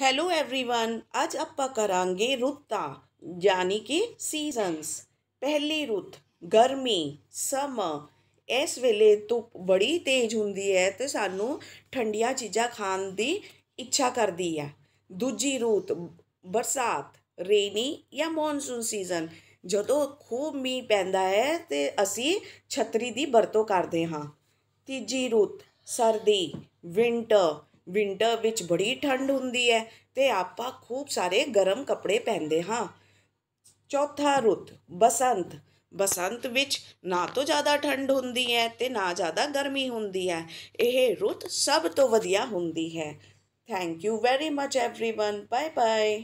hello everyone ਅੱਜ ਆਪਾਂ ਕਰਾਂਗੇ ਰੁੱਤਾਂ ਯਾਨੀ ਕਿ ਸੀਜ਼ਨਸ ਪਹਿਲੀ ਰੁੱਤ ਗਰਮੀ ਸਮ ਇਸ ਵੇਲੇ ਧੁੱਪ ਬੜੀ ਤੇਜ਼ ਹੁੰਦੀ ਹੈ ਤੇ ਸਾਨੂੰ ਠੰਡੀਆਂ ਚੀਜ਼ਾਂ ਖਾਣ ਦੀ ਇੱਛਾ ਕਰਦੀ ਹੈ ਦੂਜੀ ਰੁੱਤ ਬਰਸਾਤ ਰੇਨੀ ਜਾਂ ਮੌਨਸੂਨ ਸੀਜ਼ਨ ਜਦੋਂ ਖੂਬ ਮੀਂਹ ਪੈਂਦਾ ਹੈ ਤੇ ਅਸੀਂ ਛਤਰੀ ਦੀ ਵਰਤੋਂ ਕਰਦੇ ਹਾਂ ਤੀਜੀ ਰੁੱਤ ਸਰਦੀ ਵਿੰਟਰ ਵਿੰਟਰ ਵਿੱਚ ਬੜੀ ਠੰਡ ਹੁੰਦੀ ਹੈ ਤੇ ਆਪਾਂ ਖੂਬ ਸਾਰੇ ਗਰਮ ਕੱਪੜੇ ਪਹਿਨਦੇ ਹਾਂ ਚੌਥਾ ਰੁੱਤ ਬਸੰਤ ਬਸੰਤ ਵਿੱਚ ਨਾ ਤੋਂ ਜ਼ਿਆਦਾ ਠੰਡ ਹੁੰਦੀ ਹੈ ਤੇ ਨਾ ਜ਼ਿਆਦਾ ਗਰਮੀ ਹੁੰਦੀ ਹੈ ਇਹ ਰੁੱਤ ਸਭ ਤੋਂ ਵਧੀਆ ਹੁੰਦੀ ਹੈ thank you very much everyone bye bye